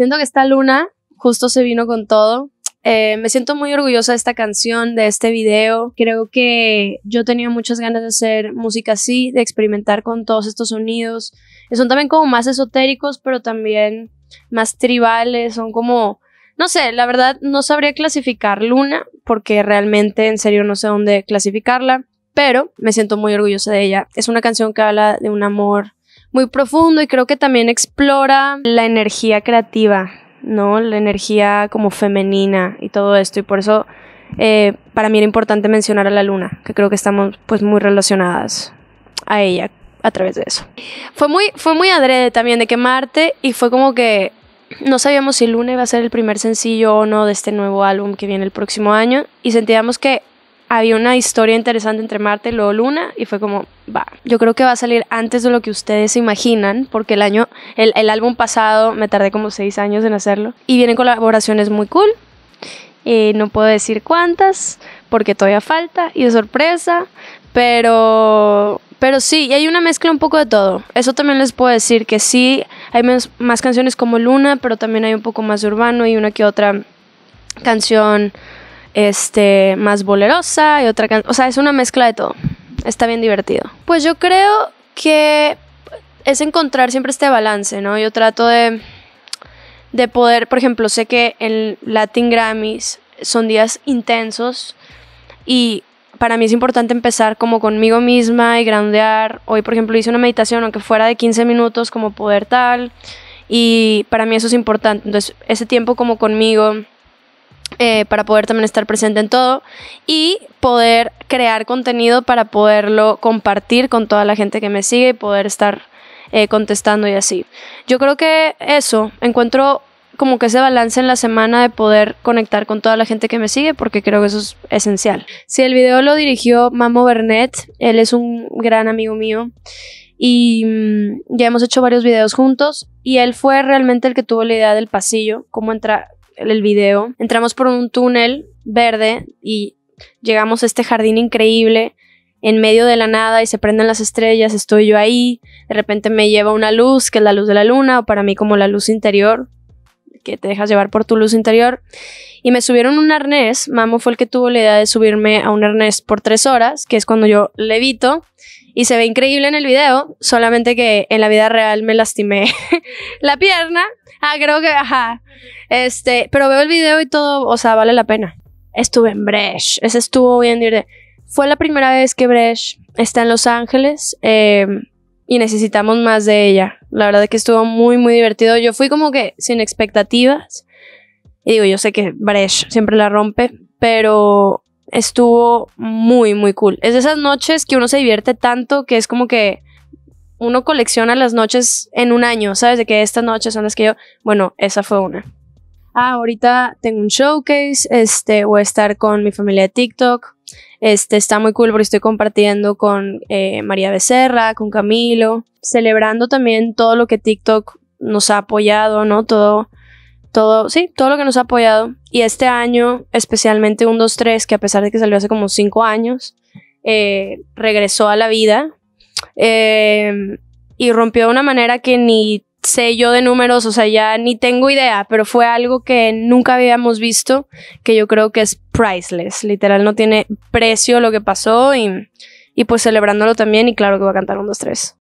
Siento que esta luna justo se vino con todo. Eh, me siento muy orgullosa de esta canción, de este video. Creo que yo tenía muchas ganas de hacer música así, de experimentar con todos estos sonidos. son también como más esotéricos, pero también más tribales, son como, no sé, la verdad no sabría clasificar Luna, porque realmente en serio no sé dónde clasificarla, pero me siento muy orgullosa de ella. Es una canción que habla de un amor muy profundo y creo que también explora la energía creativa, ¿no? La energía como femenina y todo esto. Y por eso eh, para mí era importante mencionar a la luna, que creo que estamos pues muy relacionadas a ella a través de eso. Fue muy, fue muy adrede también de que Marte y fue como que no sabíamos si Luna iba a ser el primer sencillo o no de este nuevo álbum que viene el próximo año y sentíamos que había una historia interesante entre Marte y luego Luna y fue como, va, yo creo que va a salir antes de lo que ustedes se imaginan, porque el año, el, álbum pasado me tardé como seis años en hacerlo y vienen colaboraciones muy cool. Eh, no puedo decir cuántas, porque todavía falta y de sorpresa, pero pero sí, y hay una mezcla un poco de todo. Eso también les puedo decir que sí, hay más, más canciones como Luna, pero también hay un poco más de urbano y una que otra canción este, más bolerosa y otra canción. O sea, es una mezcla de todo. Está bien divertido. Pues yo creo que es encontrar siempre este balance, ¿no? Yo trato de, de poder, por ejemplo, sé que el Latin Grammys son días intensos y para mí es importante empezar como conmigo misma y grandear. Hoy, por ejemplo, hice una meditación, aunque fuera de 15 minutos, como poder tal. Y para mí eso es importante. Entonces, ese tiempo como conmigo, eh, para poder también estar presente en todo y poder crear contenido para poderlo compartir con toda la gente que me sigue y poder estar eh, contestando y así. Yo creo que eso, encuentro como que ese balance en la semana de poder conectar con toda la gente que me sigue, porque creo que eso es esencial. Si el video lo dirigió Mamo Bernet, él es un gran amigo mío y mm, ya hemos hecho varios videos juntos y él fue realmente el que tuvo la idea del pasillo, cómo, entra, el video, entramos por un túnel verde y llegamos a este jardín increíble en medio de la nada y se prenden las estrellas, estoy yo ahí, de repente me lleva una luz que es la luz de la luna o para mí como la luz interior, que te dejas llevar por tu luz interior, y me subieron un arnés, Mamo fue el que tuvo la idea de subirme a un arnés por tres horas, que es cuando yo levito y se ve increíble en el video, solamente que en la vida real me lastimé la pierna. Ah, creo que, ajá. Este, pero veo el video y todo, o sea, vale la pena. Estuve en Bresh, ese estuvo bien diré. Fue la primera vez que Bresh está en Los Ángeles em, y necesitamos más de ella. La verdad es que estuvo muy, muy divertido. Yo fui como que sin expectativas. Y digo, yo sé que Bresh siempre la rompe, pero estuvo muy, muy cool. Es de esas noches que uno se divierte tanto que es como que uno colecciona las noches en un año, ¿sabes? De que estas noches son las que yo, bueno, esa fue una. Ah, ahorita tengo un showcase, este, voy a estar con mi familia de TikTok. Este está muy cool porque estoy compartiendo con eh, María Becerra, con Camilo, celebrando también todo lo que TikTok nos ha apoyado, ¿no? Todo todo, sí, todo lo que nos ha apoyado. Y este año, especialmente un 3, que a pesar de que salió hace como cinco años, eh, regresó a la vida em, y rompió de una manera que ni sé yo de números, o sea, ya ni tengo idea, pero fue algo que nunca habíamos visto, que yo creo que es priceless, literal, no tiene precio lo que pasó y, y pues celebrándolo también y claro que va a cantar un 3.